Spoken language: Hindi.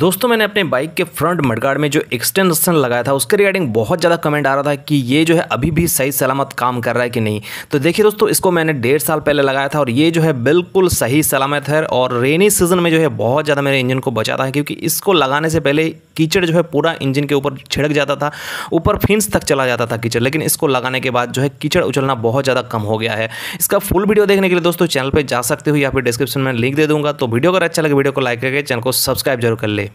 दोस्तों मैंने अपने बाइक के फ्रंट मडगार्ड में जो एक्सटेंशन लगाया था उसके रिगार्डिंग बहुत ज़्यादा कमेंट आ रहा था कि ये जो है अभी भी सही सलामत काम कर रहा है कि नहीं तो देखिए दोस्तों इसको मैंने डेढ़ साल पहले लगाया था और ये जो है बिल्कुल सही सलामत है और रेनी सीजन में जो है बहुत ज़्यादा मेरे इंजन को बचाता है क्योंकि इसको लगाने से पहले कीचड़ जो है पूरा इंजन के ऊपर छिड़क जाता था ऊपर फिंस तक चला जाता था कीचड़ लेकिन इसको लगाने के बाद जो है कीचड़ उछलना बहुत ज़्यादा कम हो गया है इसका फुल वीडियो देखने के लिए दोस्तों चैनल पर जा सकते हो या फिर डिस्क्रिप्शन में लिंक दे दूंगा तो वीडियो अगर अच्छा लगे वीडियो को लाइक करके चैनल को सब्सक्राइब जरूर कर ले